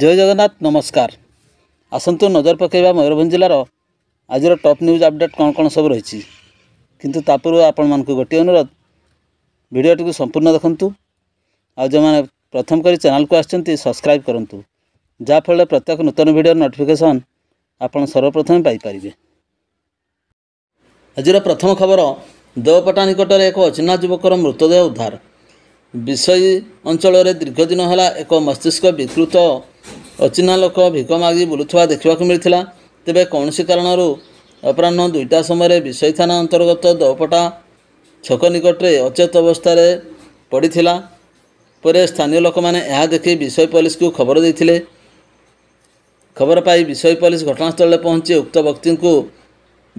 ଜୟ ଜଗନ୍ନାଥ ନମସ୍କାର ଆସନ୍ତୁ ନଜର ପକାଇବା ମୟୂରଭଞ୍ଜ ଜିଲ୍ଲାର ଆଜିର ଟପ୍ ନ୍ୟୁଜ୍ ଅପଡ଼େଟ୍ କ'ଣ କ'ଣ ସବୁ ରହିଛି କିନ୍ତୁ ତା ପୂର୍ବରୁ ଆପଣମାନଙ୍କୁ ଗୋଟିଏ ଅନୁରୋଧ ଭିଡ଼ିଓଟିକୁ ସମ୍ପୂର୍ଣ୍ଣ ଦେଖନ୍ତୁ ଆଉ ଯେଉଁମାନେ ପ୍ରଥମ କରି ଚ୍ୟାନେଲ୍କୁ ଆସିଛନ୍ତି ସବସ୍କ୍ରାଇବ୍ କରନ୍ତୁ ଯାହାଫଳରେ ପ୍ରତ୍ୟେକ ନୂତନ ଭିଡ଼ିଓର ନୋଟିଫିକେସନ୍ ଆପଣ ସର୍ବପ୍ରଥମେ ପାଇପାରିବେ ଆଜିର ପ୍ରଥମ ଖବର ଦେବପଟା ନିକଟରେ ଏକ ଅଚିହ୍ନା ଯୁବକର ମୃତଦେହ ଉଦ୍ଧାର ବିଷୟ ଅଞ୍ଚଳରେ ଦୀର୍ଘଦିନ ହେଲା ଏକ ମସ୍ତିଷ୍କ ବିକୃତ ଅଚିହ୍ନା ଲୋକ ଭିକ ମାଗି ବୁଲୁଥିବା ଦେଖିବାକୁ ମିଳିଥିଲା ତେବେ କୌଣସି କାରଣରୁ ଅପରାହ୍ନ ଦୁଇଟା ସମୟରେ ବିଷୟ ଥାନା ଅନ୍ତର୍ଗତ ଦପଟା ଛକ ନିକଟରେ ଅଚେତ ଅବସ୍ଥାରେ ପଡ଼ିଥିଲା ପରେ ସ୍ଥାନୀୟ ଲୋକମାନେ ଏହା ଦେଖି ବିଷୟ ପୋଲିସକୁ ଖବର ଦେଇଥିଲେ ଖବର ପାଇ ବିଷୟ ପୋଲିସ ଘଟଣାସ୍ଥଳରେ ପହଞ୍ଚି ଉକ୍ତ ବ୍ୟକ୍ତିଙ୍କୁ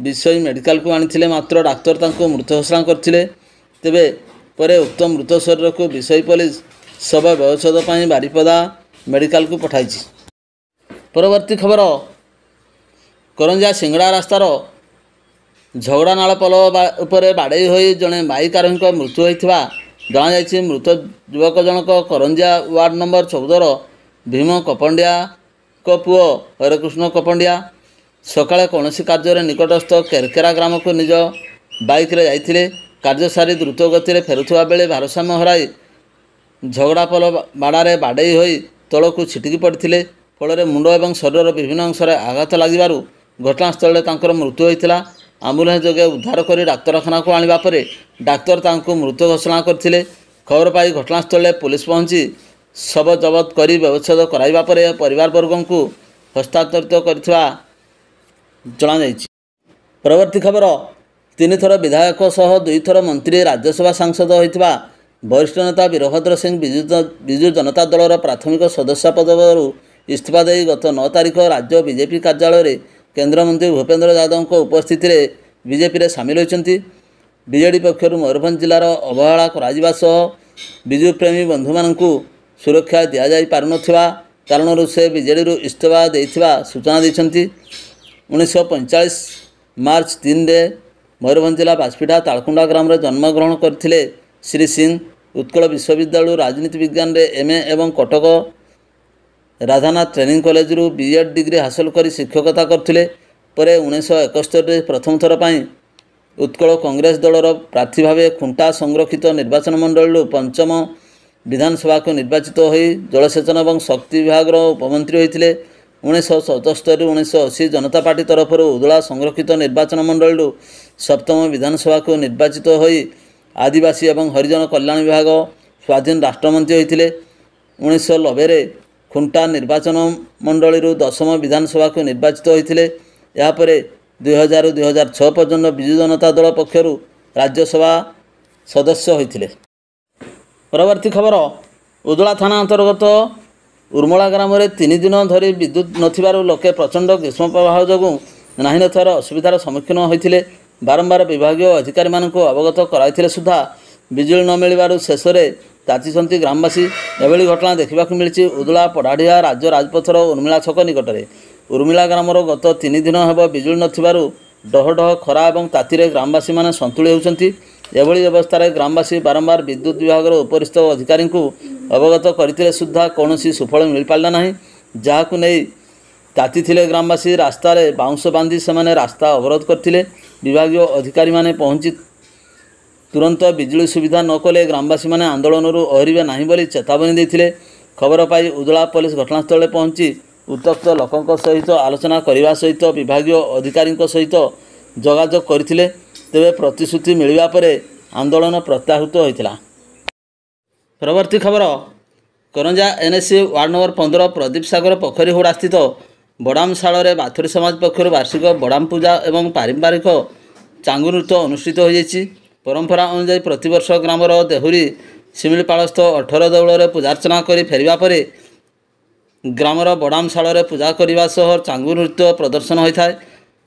ବିଷୟ ମେଡ଼ିକାଲକୁ ଆଣିଥିଲେ ମାତ୍ର ଡାକ୍ତର ତାଙ୍କୁ ମୃତ ଘୋଷଣା କରିଥିଲେ ତେବେ ପରେ ଉକ୍ତ ମୃତ ଶରୀରକୁ ବିଷୟ ପୋଲିସ ଶବ ବ୍ୟବଚ୍ଛେଦ ପାଇଁ ବାରିପଦା ମେଡ଼ିକାଲକୁ ପଠାଇଛି ପରବର୍ତ୍ତୀ ଖବର କରଞ୍ଜା ସିଙ୍ଗଡ଼ା ରାସ୍ତାର ଝଗଡ଼ା ନାଳ ପୋଲ ଉପରେ ବାଡ଼େଇ ହୋଇ ଜଣେ ମାଇକାରଙ୍କ ମୃତ୍ୟୁ ହୋଇଥିବା ଜଣାଯାଇଛି ମୃତ ଯୁବକ ଜଣକ କରଞ୍ଜିଆ ୱାର୍ଡ଼ ନମ୍ବର ଚଉଦର ଭୀମ କପଣ୍ଡିଆଙ୍କ ପୁଅ ହରେକୃଷ୍ଣ କପଣ୍ଡିଆ ସକାଳେ କୌଣସି କାର୍ଯ୍ୟରେ ନିକଟସ୍ଥ କେରକେରା ଗ୍ରାମକୁ ନିଜ ବାଇକ୍ରେ ଯାଇଥିଲେ କାର୍ଯ୍ୟ ସାରି ଦ୍ରୁତ ଗତିରେ ଫେରୁଥିବା ବେଳେ ଭାରସାମ୍ୟ ହରାଇ ଝଗଡ଼ା ପୋଲ ବାଡ଼ାରେ ବାଡ଼େଇ ହୋଇ ତଳକୁ ଛିଟିକି ପଡ଼ିଥିଲେ ଫଳରେ ମୁଣ୍ଡ ଏବଂ ଶରୀରର ବିଭିନ୍ନ ଅଂଶରେ ଆଘାତ ଲାଗିବାରୁ ଘଟଣାସ୍ଥଳରେ ତାଙ୍କର ମୃତ୍ୟୁ ହୋଇଥିଲା ଆମ୍ବୁଲାନ୍ସ ଯୋଗେ ଉଦ୍ଧାର କରି ଡାକ୍ତରଖାନାକୁ ଆଣିବା ପରେ ଡାକ୍ତର ତାଙ୍କୁ ମୃତ ଘୋଷଣା କରିଥିଲେ ଖବର ପାଇ ଘଟଣାସ୍ଥଳରେ ପୋଲିସ ପହଞ୍ଚି ଶବ ଜବତ କରି ବ୍ୟବଚ୍ଛେଦ କରାଇବା ପରେ ପରିବାରବର୍ଗଙ୍କୁ ହସ୍ତାନ୍ତରିତ କରିଥିବା ଜଣାଯାଇଛି ପରବର୍ତ୍ତୀ ଖବର ତିନିଥର ବିଧାୟକ ସହ ଦୁଇଥର ମନ୍ତ୍ରୀ ରାଜ୍ୟସଭା ସାଂସଦ ହୋଇଥିବା ବରିଷ୍ଠ ନେତା ବୀରଭଦ୍ର ସିଂ ବିଜୁ ବିଜୁ ଜନତା ଦଳର ପ୍ରାଥମିକ ସଦସ୍ୟ ପଦରୁ ଇସ୍ତଫା ଦେଇ ଗତ ନଅ ତାରିଖ ରାଜ୍ୟ ବିଜେପି କାର୍ଯ୍ୟାଳୟରେ କେନ୍ଦ୍ରମନ୍ତ୍ରୀ ଭୂପେନ୍ଦ୍ର ଯାଦବଙ୍କ ଉପସ୍ଥିତିରେ ବିଜେପିରେ ସାମିଲ ହୋଇଛନ୍ତି ବିଜେଡ଼ି ପକ୍ଷରୁ ମୟୂରଭଞ୍ଜ ଜିଲ୍ଲାର ଅବହେଳା କରାଯିବା ସହ ବିଜୁ ପ୍ରେମୀ ବନ୍ଧୁମାନଙ୍କୁ ସୁରକ୍ଷା ଦିଆଯାଇ ପାରୁନଥିବା କାରଣରୁ ସେ ବିଜେଡ଼ିରୁ ଇସ୍ତଫା ଦେଇଥିବା ସୂଚନା ଦେଇଛନ୍ତି ଉଣେଇଶହ ପଇଁଚାଳିଶ ମାର୍ଚ୍ଚ ତିନିରେ ମୟୂରଭଞ୍ଜ ଜିଲ୍ଲା ବାସ୍ପିଠା ତାଳକୁଣ୍ଡା ଗ୍ରାମରେ ଜନ୍ମଗ୍ରହଣ କରିଥିଲେ ଶ୍ରୀ ସିଂ ଉତ୍କଳ ବିଶ୍ୱବିଦ୍ୟାଳୟରୁ ରାଜନୀତି ବିଜ୍ଞାନରେ ଏମ୍ଏ ଏବଂ କଟକ ରାଧାନାଥ ଟ୍ରେନିଂ କଲେଜରୁ ବିଏଡ଼୍ ଡିଗ୍ରୀ ହାସଲ କରି ଶିକ୍ଷକତା କରିଥିଲେ ପରେ ଉଣେଇଶହ ଏକସ୍ତରୀରେ ପ୍ରଥମ ଥର ପାଇଁ ଉତ୍କଳ କଂଗ୍ରେସ ଦଳର ପ୍ରାର୍ଥୀ ଭାବେ ଖୁଣ୍ଟା ସଂରକ୍ଷିତ ନିର୍ବାଚନ ମଣ୍ଡଳୀରୁ ପଞ୍ଚମ ବିଧାନସଭାକୁ ନିର୍ବାଚିତ ହୋଇ ଜଳସେଚନ ଏବଂ ଶକ୍ତି ବିଭାଗର ଉପମନ୍ତ୍ରୀ ହୋଇଥିଲେ ଉଣେଇଶହ ସତସ୍ତରୀ ଉଣେଇଶହ ଅଶୀ ଜନତା ପାର୍ଟି ତରଫରୁ ଉଦଳା ସଂରକ୍ଷିତ ନିର୍ବାଚନ ମଣ୍ଡଳୀରୁ ସପ୍ତମ ବିଧାନସଭାକୁ ନିର୍ବାଚିତ ହୋଇ ଆଦିବାସୀ ଏବଂ ହରିଜନ କଲ୍ୟାଣ ବିଭାଗ ସ୍ୱାଧୀନ ରାଷ୍ଟ୍ରମନ୍ତ୍ରୀ ହୋଇଥିଲେ ଉଣେଇଶହ ନବେରେ ଖୁଣ୍ଟା ନିର୍ବାଚନ ମଣ୍ଡଳୀରୁ ଦଶମ ବିଧାନସଭାକୁ ନିର୍ବାଚିତ ହୋଇଥିଲେ ଏହାପରେ ଦୁଇହଜାରରୁ ଦୁଇହଜାର ଛଅ ପର୍ଯ୍ୟନ୍ତ ବିଜୁ ଜନତା ଦଳ ପକ୍ଷରୁ ରାଜ୍ୟସଭା ସଦସ୍ୟ ହୋଇଥିଲେ ପରବର୍ତ୍ତୀ ଖବର ଉଦଳା ଥାନା ଅନ୍ତର୍ଗତ ଉର୍ମଳା ଗ୍ରାମରେ ତିନି ଦିନ ଧରି ବିଦ୍ୟୁତ୍ ନଥିବାରୁ ଲୋକେ ପ୍ରଚଣ୍ଡ ଗ୍ରୀଷ୍ମ ପ୍ରବାହ ଯୋଗୁଁ ନାହିଁ ନଥିବାର ଅସୁବିଧାର ସମ୍ମୁଖୀନ ହୋଇଥିଲେ ବାରମ୍ବାର ବିଭାଗୀୟ ଅଧିକାରୀମାନଙ୍କୁ ଅବଗତ କରାଇଥିଲେ ସୁଦ୍ଧା ବିଜୁଳି ନ ମିଳିବାରୁ ଶେଷରେ ତାତିଛନ୍ତି ଗ୍ରାମବାସୀ ଏଭଳି ଘଟଣା ଦେଖିବାକୁ ମିଳିଛି ଉଦଳା ପଡ଼ାଢ଼ିଆ ରାଜ୍ୟ ରାଜପଥର ଉର୍ମିଳା ଛକ ନିକଟରେ ଉର୍ମିଳା ଗ୍ରାମର ଗତ ତିନି ଦିନ ହେବ ବିଜୁଳି ନଥିବାରୁ ଡହଡହ ଖରା ଏବଂ ତାତିରେ ଗ୍ରାମବାସୀମାନେ ସନ୍ତୁଳି ହେଉଛନ୍ତି ଏଭଳି ଅବସ୍ଥାରେ ଗ୍ରାମବାସୀ ବାରମ୍ବାର ବିଦ୍ୟୁତ ବିଭାଗର ଉପରିସ୍ଥ ଅଧିକାରୀଙ୍କୁ ଅବଗତ କରିଥିଲେ ସୁଦ୍ଧା କୌଣସି ସୁଫଳ ମିଳିପାରିଲା ନାହିଁ ଯାହାକୁ ନେଇ ତାତିଥିଲେ ଗ୍ରାମବାସୀ ରାସ୍ତାରେ ବାଉଁଶ ବାନ୍ଧି ସେମାନେ ରାସ୍ତା ଅବରୋଧ କରିଥିଲେ ବିଭାଗୀୟ ଅଧିକାରୀମାନେ ପହଞ୍ଚି ତୁରନ୍ତ ବିଜୁଳି ସୁବିଧା ନ କଲେ ଗ୍ରାମବାସୀମାନେ ଆନ୍ଦୋଳନରୁ ଓହରିବେ ନାହିଁ ବୋଲି ଚେତାବନୀ ଦେଇଥିଲେ ଖବର ପାଇ ଉଦଳା ପୋଲିସ ଘଟଣାସ୍ଥଳରେ ପହଞ୍ଚି ଉତ୍ତ୍ୟକ୍ତ ଲୋକଙ୍କ ସହିତ ଆଲୋଚନା କରିବା ସହିତ ବିଭାଗୀୟ ଅଧିକାରୀଙ୍କ ସହିତ ଯୋଗାଯୋଗ କରିଥିଲେ ତେବେ ପ୍ରତିଶ୍ରୁତି ମିଳିବା ପରେ ଆନ୍ଦୋଳନ ପ୍ରତ୍ୟାହୃତ ହୋଇଥିଲା ପରବର୍ତ୍ତୀ ଖବର କରଞ୍ଜା ଏନ୍ଏସ୍ସି ୱାର୍ଡ଼ ନମ୍ବର ପନ୍ଦର ପ୍ରଦୀପ ସାଗର ପୋଖରୀ ହୁଡ଼ା ସ୍ଥିତ ବଡ଼ାମଶାଳରେ ବାଥୁରୀ ସମାଜ ପକ୍ଷରୁ ବାର୍ଷିକ ବଡ଼ାମ ପୂଜା ଏବଂ ପାରମ୍ପାରିକ ଚାଙ୍ଗୁ ନୃତ୍ୟ ଅନୁଷ୍ଠିତ ହୋଇଯାଇଛି ପରମ୍ପରା ଅନୁଯାୟୀ ପ୍ରତିବର୍ଷ ଗ୍ରାମର ଦେହୁରୀ ଶିମିଳିପାଳସ୍ଥ ଅଠର ଦେଉଳରେ ପୂଜାର୍ଚ୍ଚନା କରି ଫେରିବା ପରେ ଗ୍ରାମର ବଡ଼ାମଶାଳରେ ପୂଜା କରିବା ସହ ଚାଙ୍ଗୁ ନୃତ୍ୟ ପ୍ରଦର୍ଶନ ହୋଇଥାଏ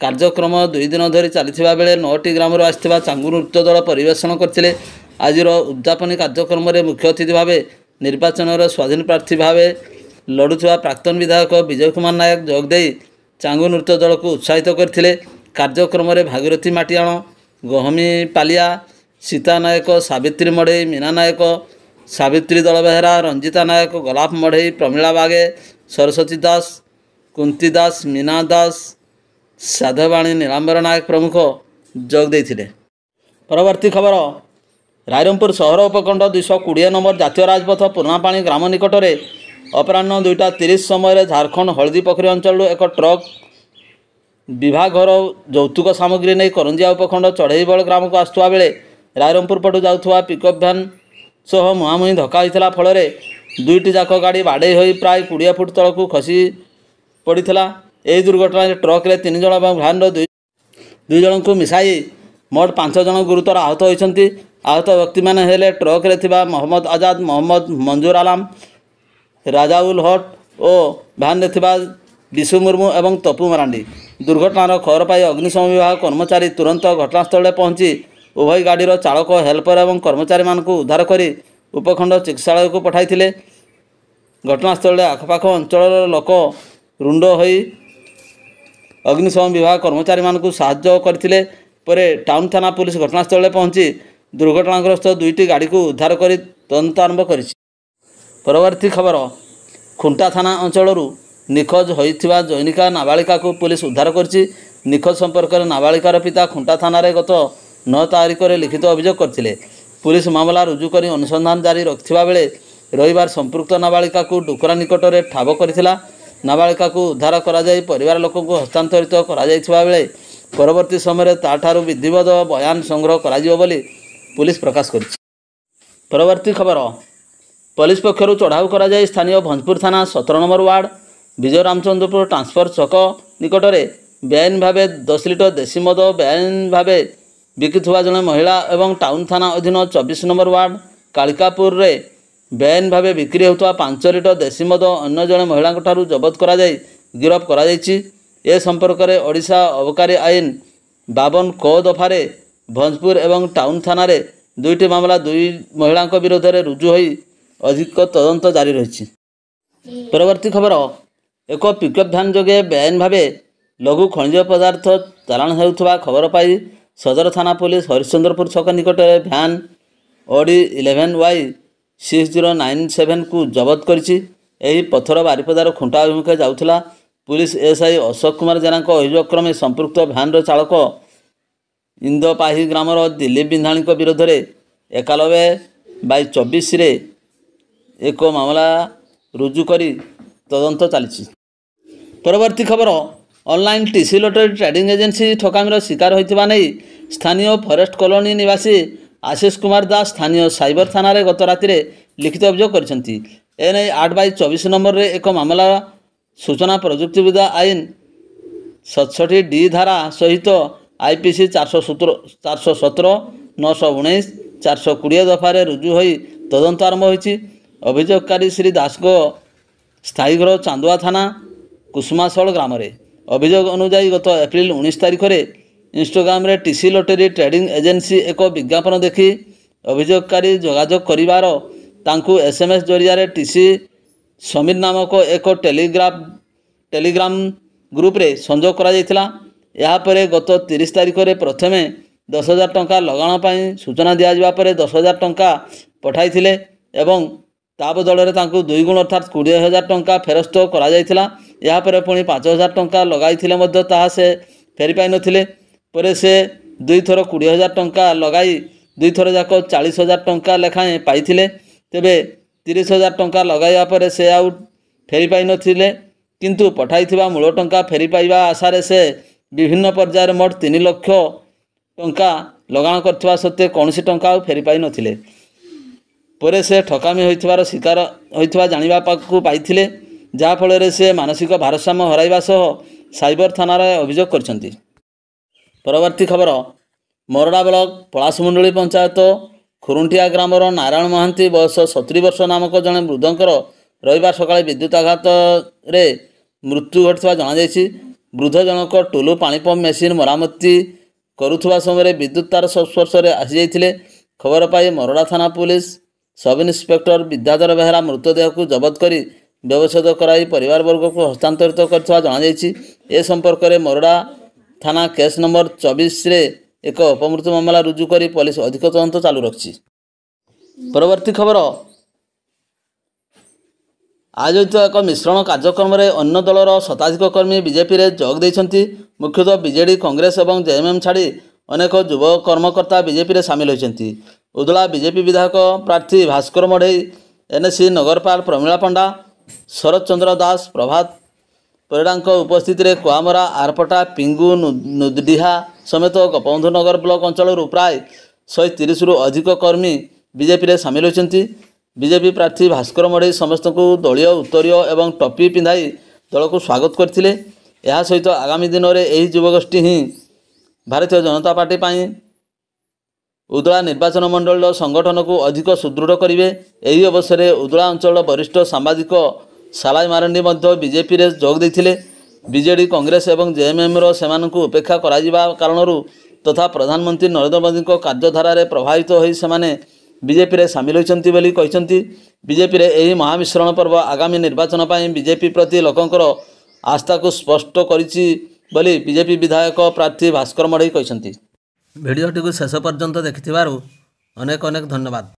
କାର୍ଯ୍ୟକ୍ରମ ଦୁଇ ଦିନ ଧରି ଚାଲିଥିବା ବେଳେ ନଅଟି ଗ୍ରାମରୁ ଆସିଥିବା ଚାଙ୍ଗୁ ନୃତ୍ୟ ଦଳ ପରିବେଷଣ କରିଥିଲେ ଆଜିର ଉଦ୍ଯାପନୀ କାର୍ଯ୍ୟକ୍ରମରେ ମୁଖ୍ୟ ଅତିଥି ଭାବେ ନିର୍ବାଚନର ସ୍ୱାଧୀନ ପ୍ରାର୍ଥୀ ଭାବେ ଲଢ଼ୁଥିବା ପ୍ରାକ୍ତନ ବିଧାୟକ ବିଜୟ କୁମାର ନାୟକ ଯୋଗ ଦେଇ ଚାଙ୍ଗୁ ନୃତ୍ୟ ଦଳକୁ ଉତ୍ସାହିତ କରିଥିଲେ କାର୍ଯ୍ୟକ୍ରମରେ ଭାଗିରଥୀ ମାଟିଆଣ ଗହମି ପାଲିଆ ସୀତା ନାୟକ ସାବିତ୍ରୀ ମଢ଼େଇ ମୀନା ନାୟକ ସାବିତ୍ରୀ ଦଳ ବେହେରା ରଞ୍ଜିତା ନାୟକ ଗୋଲାପ ମଢ଼େଇ ପ୍ରମିଳା ବାଗେ ସରସ୍ୱତୀ ଦାସ କୁନ୍ତି ଦାସ ମୀନା ଦାସ ସାଧବାଣୀ ନୀଳାମ୍ବର ନାୟକ ପ୍ରମୁଖ ଯୋଗ ଦେଇଥିଲେ ପରବର୍ତ୍ତୀ ଖବର ରାଇରଙ୍ଗପୁର ସହର ଉପକଣ୍ଠ ଦୁଇଶହ କୋଡ଼ିଏ ନମ୍ବର ଜାତୀୟ ରାଜପଥ ପୁରୁଣାପାଣି ଗ୍ରାମ ନିକଟରେ ଅପରାହ୍ନ ଦୁଇଟା ତିରିଶ ସମୟରେ ଝାଡ଼ଖଣ୍ଡ ପୋଖରୀ ଅଞ୍ଚଳରୁ ଏକ ଟ୍ରକ୍ ବିଭାଘର ଯୌତୁକ ସାମଗ୍ରୀ ନେଇ କରଞ୍ଜିଆ ଉପଖଣ୍ଡ ଚଢ଼େଇବଳ ଗ୍ରାମକୁ ଆସୁଥିବା ବେଳେ ରାଇରମପୁର ପଟୁ ଯାଉଥିବା ପିକଅପ୍ ଭ୍ୟାନ୍ ସହ ମୁହାଁମୁହିଁ ଧକ୍କା ହୋଇଥିଲା ଫଳରେ ଦୁଇଟି ଯାକ ଗାଡ଼ି ବାଡ଼େଇ ହୋଇ ପ୍ରାୟ କୋଡ଼ିଏ ଫୁଟ ତଳକୁ ଖସି ପଡ଼ିଥିଲା ଏହି ଦୁର୍ଘଟଣାରେ ଟ୍ରକ୍ରେ ତିନି ଜଣ ଏବଂ ଭ୍ୟାନ୍ର ଦୁଇ ଦୁଇ ଜଣଙ୍କୁ ମିଶାଇ ମୋଟ ପାଞ୍ଚ ଜଣ ଗୁରୁତର ଆହତ ହୋଇଛନ୍ତି ଆହତ ବ୍ୟକ୍ତିମାନେ ହେଲେ ଟ୍ରକ୍ରେ ଥିବା ମହମ୍ମଦ ଆଜାଦ ମହମ୍ମଦ ମଞ୍ଜୁର ଆଲାମ ରାଜାଉଲ ହଟ୍ ଓ ଭ୍ୟାନ୍ରେ ଥିବା ବିଶୁ ମୁର୍ମୁ ଏବଂ ତପୁ ମାରାଣ୍ଡି ଦୁର୍ଘଟଣାର ଖବର ପାଇ ଅଗ୍ନିଶମ ବିଭାଗ କର୍ମଚାରୀ ତୁରନ୍ତ ଘଟଣାସ୍ଥଳରେ ପହଞ୍ଚି ଉଭୟ ଗାଡ଼ିର ଚାଳକ ହେଲ୍ପର ଏବଂ କର୍ମଚାରୀମାନଙ୍କୁ ଉଦ୍ଧାର କରି ଉପଖଣ୍ଡ ଚିକିତ୍ସାଳୟକୁ ପଠାଇଥିଲେ ଘଟଣାସ୍ଥଳରେ ଆଖପାଖ ଅଞ୍ଚଳର ଲୋକ ରୁଣ୍ଡ ହୋଇ ଅଗ୍ନିଶମ ବିଭାଗ କର୍ମଚାରୀମାନଙ୍କୁ ସାହାଯ୍ୟ କରିଥିଲେ ପରେ ଟାଉନ୍ ଥାନା ପୁଲିସ୍ ଘଟଣାସ୍ଥଳରେ ପହଞ୍ଚି ଦୁର୍ଘଟଣାଗ୍ରସ୍ତ ଦୁଇଟି ଗାଡ଼ିକୁ ଉଦ୍ଧାର କରି ତଦନ୍ତ ଆରମ୍ଭ କରିଛି ପରବର୍ତ୍ତୀ ଖବର ଖୁଣ୍ଟା ଥାନା ଅଞ୍ଚଳରୁ ନିଖୋଜ ହୋଇଥିବା ଜୈନିକା ନାବାଳିକାକୁ ପୁଲିସ ଉଦ୍ଧାର କରିଛି ନିଖୋଜ ସମ୍ପର୍କରେ ନାବାଳିକାର ପିତା ଖୁଣ୍ଟା ଥାନାରେ ଗତ ନଅ ତାରିଖରେ ଲିଖିତ ଅଭିଯୋଗ କରିଥିଲେ ପୁଲିସ ମାମଲା ରୁଜୁ କରି ଅନୁସନ୍ଧାନ ଜାରି ରଖିଥିବା ବେଳେ ରହିବାର ସମ୍ପୃକ୍ତ ନାବାଳିକାକୁ ଡୁକୁରା ନିକଟରେ ଠାବ କରିଥିଲା ନାବାଳିକାକୁ ଉଦ୍ଧାର କରାଯାଇ ପରିବାର ଲୋକଙ୍କୁ ହସ୍ତାନ୍ତରିତ କରାଯାଇଥିବା ବେଳେ ପରବର୍ତ୍ତୀ ସମୟରେ ତାଠାରୁ ବିଧିବଦ୍ଧ ବୟାନ ସଂଗ୍ରହ କରାଯିବ ବୋଲି ପୁଲିସ ପ୍ରକାଶ କରିଛି ପରବର୍ତ୍ତୀ ଖବର ପୁଲିସ ପକ୍ଷରୁ ଚଢ଼ାଉ କରାଯାଇ ସ୍ଥାନୀୟ ଭଞ୍ଜପୁର ଥାନା ସତର number ward Bijay Ramachandrapur transfer ଛକ ନିକଟରେ ବେଆଇନ ଭାବେ ଦଶ ଲିଟର ଦେଶୀ ମଦ ବେଆଇନ ଭାବେ ବିକିଥିବା ଜଣେ ମହିଳା ଏବଂ ଟାଉନ ଥାନା ଅଧୀନ ଚବିଶ ନମ୍ବର ୱାର୍ଡ଼ କାଳିକାପୁରରେ ବେଆଇନ ଭାବେ ବିକ୍ରି ହେଉଥିବା ପାଞ୍ଚ ଲିଟର ଦେଶୀ ମଦ ଅନ୍ୟ ଜଣେ ମହିଳାଙ୍କଠାରୁ ଜବତ କରାଯାଇ ଗିରଫ କରାଯାଇଛି ଏ ସମ୍ପର୍କରେ ଓଡ଼ିଶା ଅବକାରୀ ଆଇନ ବାବନ କ ଦଫାରେ ଭଞ୍ଜପୁର ଏବଂ ଟାଉନ ଥାନାରେ ଦୁଇଟି ମାମଲା ଦୁଇ ମହିଳାଙ୍କ ବିରୋଧରେ ରୁଜୁ ହୋଇ ଅଧିକ ତଦନ୍ତ ଜାରି ରହିଛି ପରବର୍ତ୍ତୀ ଖବର ଏକ ପିକଅପ୍ ଭ୍ୟାନ୍ ଯୋଗେ ବେଆଇନ ଭାବେ ଲଘୁ ଖଣିଜ ପଦାର୍ଥ ଚାଲାଣ ହେଉଥିବା ଖବର ପାଇ ସଦର ଥାନା ପୋଲିସ ହରିଶ୍ଚନ୍ଦ୍ରପୁର ଛକ ନିକଟରେ van OD eleven Y six zero nine ସେଭେନ୍କୁ ଜବତ କରିଛି ଏହି ପଥର ବାରିପଦାର ଖୁଣ୍ଟା ଅଭିମୁଖେ ଯାଉଥିଲା ପୁଲିସ ଏସ୍ଆଇ ଅଶୋକ କୁମାର ଜେନାଙ୍କ ଅଭିଯୋଗ କ୍ରମେ ସମ୍ପୃକ୍ତ ଭ୍ୟାନ୍ର ଚାଳକ ଇନ୍ଦପାହି ଗ୍ରାମର ଦିଲ୍ଲୀପ ବିନ୍ଧାଣୀଙ୍କ ବିରୋଧରେ ଏକାଲବେ ବାଇ ଚବିଶରେ ଏକ ମାମଲା ରୁଜୁ କରି ତଦନ୍ତ ଚାଲିଛି ପରବର୍ତ୍ତୀ ଖବର online T C lottery trading agency ଠକାମିର ଶିକାର ହୋଇଥିବା ନେଇ ସ୍ଥାନୀୟ ଫରେଷ୍ଟ କଲୋନୀ ନିବାସୀ ଆଶିଷ କୁମାର ଦାସ ସ୍ଥାନୀୟ ସାଇବର ଥାନାରେ ଗତ ରାତିରେ ଲିଖିତ ଅଭିଯୋଗ କରିଛନ୍ତି ଏନେଇ ଆଠ ବାଇ ଚବିଶ ନମ୍ବରରେ ଏକ ମାମଲା ସୂଚନା ପ୍ରଯୁକ୍ତିବିଦ୍ୟା ଆଇନ ସତଷଠି ଡି ଧାରା ସହିତ ଆଇ ପି ସି ଚାରିଶହ ସତର ଚାରିଶହ ସତର ନଅଶହ ଉଣେଇଶ ଚାରିଶହ କୋଡ଼ିଏ ଦଫାରେ ରୁଜୁ ହୋଇ ତଦନ୍ତ ଆରମ୍ଭ ହୋଇଛି ଅଭିଯୋଗକାରୀ ଶ୍ରୀ ଦାସଙ୍କ স্থায়ীঘর চান্দুয়া থানা কুসুমাশল গ্রামে অভিযোগ অনুযায়ী গত এপ্রিল উনিশ তারিখে ইনস্টাগ্রামে টিসি লটেরি ট্রেডিং এজেন্সি এক বিজ্ঞাপন দেখি অভিযোগকারী যোগাযোগ করিবার ତାଙ୍କୁ ଏସ୍ଏମ୍ଏସ୍ ଜରିଆରେ ଟି ସି ସମୀର ନାମକ ଏକ ଟେଲିଗ୍ରାଫ ଟେଲିଗ୍ରାମ ଗ୍ରୁପରେ ସଂଯୋଗ କରାଯାଇଥିଲା ଏହାପରେ ଗତ ତିରିଶ ତାରିଖରେ ପ୍ରଥମେ ଦଶ ହଜାର ଟଙ୍କା ଲଗାଣ ପାଇଁ ସୂଚନା ଦିଆଯିବା ପରେ ଦଶ ହଜାର ଟଙ୍କା ପଠାଇଥିଲେ ଏବଂ ତା ବଦଳରେ ତାଙ୍କୁ ଦୁଇ ଗୁଣ ଅର୍ଥାତ୍ କୋଡ଼ିଏ ହଜାର ଟଙ୍କା ଫେରସ୍ତ କରାଯାଇଥିଲା ଏହାପରେ ପୁଣି ପାଞ୍ଚ ହଜାର ଟଙ୍କା ଲଗାଇଥିଲେ ମଧ୍ୟ ତାହା ସେ ଫେରି ପାଇନଥିଲେ ପରେ ସେ ଦୁଇଥର କୋଡ଼ିଏ ହଜାର ଟଙ୍କା ଲଗାଇ ଦୁଇଥର ଯାକ ଚାଳିଶ ହଜାର ଟଙ୍କା ଲେଖାଏଁ ପାଇଥିଲେ ତେବେ ତିରିଶ ହଜାର ଟଙ୍କା ଲଗାଇବା ପରେ ସେ ଆଉ ଫେରି ପାଇନଥିଲେ କିନ୍ତୁ ପଠାଇଥିବା ମୂଳ ଟଙ୍କା ଫେରି ପାଇବା ଆଶାରେ ସେ ବିଭିନ୍ନ ପର୍ଯ୍ୟାୟରେ ମୋଟ ତିନି ଲକ୍ଷ ଟଙ୍କା ଲଗାଣ କରିଥିବା ସତ୍ତ୍ୱେ କୌଣସି ଟଙ୍କା ଆଉ ଫେରି ପାଇନଥିଲେ ପରେ ସେ ଠକାମି ହୋଇଥିବାର ଶିକାର ହୋଇଥିବା ଜାଣିବା ପାଖକୁ ପାଇଥିଲେ ଯାହାଫଳରେ ସେ ମାନସିକ ଭାରସାମ୍ୟ ହରାଇବା ସହ ସାଇବର ଥାନାରେ ଅଭିଯୋଗ କରିଛନ୍ତି ପରବର୍ତ୍ତୀ ଖବର ମରଡ଼ା ବ୍ଲକ ପଳାସମୁଣ୍ଡଳୀ ପଞ୍ଚାୟତ ଖୁରୁଣ୍ଟିଆ ଗ୍ରାମର ନାରାୟଣ ମହାନ୍ତି ବୟସ ସତୁରି ବର୍ଷ ନାମକ ଜଣେ ବୃଦ୍ଧଙ୍କର ରହିବା ସକାଳେ ବିଦ୍ୟୁତ ଆଘାତରେ ମୃତ୍ୟୁ ଘଟିଥିବା ଜଣାଯାଇଛି ବୃଦ୍ଧ ଜଣକ ଟୁଲୁ ପାଣିପମ୍ପ ମେସିନ୍ ମରାମତି କରୁଥିବା ସମୟରେ ବିଦ୍ୟୁତ ତାର ସଂସ୍ପର୍ଶରେ ଆସିଯାଇଥିଲେ ଖବର ପାଇ ମରଡ଼ା ଥାନା police sub inspector Bidyadhar Behera ମୃତଦେହକୁ ଜବତ କରି ବ୍ୟବଚ୍ଛେଦ କରାଇ ପରିବାରବର୍ଗକୁ ହସ୍ତାନ୍ତରିତ କରିଥିବା ଜଣାଯାଇଛି ଏ ସମ୍ପର୍କରେ ମୋରଡ଼ା ଥାନା କେସ୍ ନମ୍ବର ଚବିଶରେ ଏକ ଅପମୃତ୍ୟୁ ମାମଲା ରୁଜୁ କରି ପୋଲିସ ଅଧିକ ତଦନ୍ତ ଚାଲୁ ରଖିଛି ପରବର୍ତ୍ତୀ ଖବର ଆୟୋଜିତ ଏକ ମିଶ୍ରଣ କାର୍ଯ୍ୟକ୍ରମରେ ଅନ୍ୟ ଦଳର ଶତାଧିକ କର୍ମୀ ବିଜେପିରେ ଯୋଗ ଦେଇଛନ୍ତି ମୁଖ୍ୟତଃ ବିଜେଡ଼ି କଂଗ୍ରେସ ଏବଂ ଜେଏମ୍ଏମ୍ ଛାଡ଼ି ଅନେକ ଯୁବ କର୍ମକର୍ତ୍ତା ବିଜେପିରେ ସାମିଲ ହୋଇଛନ୍ତି ଉଦଳା ବିଜେପି ବିଧାୟକ ପ୍ରାର୍ଥୀ ଭାସ୍କର ମଡ଼େଇ ଏନ୍ଏସି ନଗରପାଳ ପ୍ରମିଳା ପଣ୍ଡା ଶରତ ଚନ୍ଦ୍ର ଦାସ ପ୍ରଭାତ ପରିଡ଼ାଙ୍କ ଉପସ୍ଥିତିରେ କୁଆମରା ଆରପଟା ପିଙ୍ଗୁ ନୁଦିହା ସମେତ ଗୋପବନ୍ଧୁ ନଗର ବ୍ଲକ ଅଞ୍ଚଳରୁ ପ୍ରାୟ ଶହେ ତିରିଶରୁ ଅଧିକ କର୍ମୀ ବିଜେପିରେ ସାମିଲ ହୋଇଛନ୍ତି ବିଜେପି ପ୍ରାର୍ଥୀ ଭାସ୍କର ମଢ଼େଇ ସମସ୍ତଙ୍କୁ ଦଳୀୟ ଉତ୍ତରୀୟ ଏବଂ ଟପି ପିନ୍ଧାଇ ଦଳକୁ ସ୍ୱାଗତ କରିଥିଲେ ଏହା ସହିତ ଆଗାମୀ ଦିନରେ ଏହି ଯୁବଗୋଷ୍ଠୀ ହିଁ ଭାରତୀୟ ଜନତା ପାର୍ଟି ପାଇଁ ଉଦଳା ନିର୍ବାଚନ ମଣ୍ଡଳୀର ସଂଗଠନକୁ ଅଧିକ ସୁଦୃଢ଼ କରିବେ ଏହି ଅବସରରେ ଉଦଳା ଅଞ୍ଚଳର ବରିଷ୍ଠ ସାମ୍ବାଦିକ ସାଲାଇ ମାରାଣ୍ଡି ମଧ୍ୟ ବିଜେପିରେ ଯୋଗ ଦେଇଥିଲେ ବିଜେଡ଼ି କଂଗ୍ରେସ ଏବଂ ଜେଏମ୍ଏମ୍ର ସେମାନଙ୍କୁ ଉପେକ୍ଷା କରାଯିବା କାରଣରୁ ତଥା ପ୍ରଧାନମନ୍ତ୍ରୀ ନରେନ୍ଦ୍ର ମୋଦିଙ୍କ କାର୍ଯ୍ୟଧାରାରେ ପ୍ରଭାବିତ ହୋଇ ସେମାନେ ବିଜେପିରେ ସାମିଲ ହୋଇଛନ୍ତି ବୋଲି କହିଛନ୍ତି ବିଜେପିରେ ଏହି ମହାମିଶ୍ରଣ ପର୍ବ ଆଗାମୀ ନିର୍ବାଚନ ପାଇଁ ବିଜେପି ପ୍ରତି ଲୋକଙ୍କର ଆସ୍ଥାକୁ ସ୍ପଷ୍ଟ କରିଛି ବୋଲି ବିଜେପି ବିଧାୟକ ପ୍ରାର୍ଥୀ ଭାସ୍କର ମଢ଼େଇ କହିଛନ୍ତି ଭିଡ଼ିଓଟିକୁ ଶେଷ ପର୍ଯ୍ୟନ୍ତ ଦେଖିଥିବାରୁ ଅନେକ ଅନେକ ଧନ୍ୟବାଦ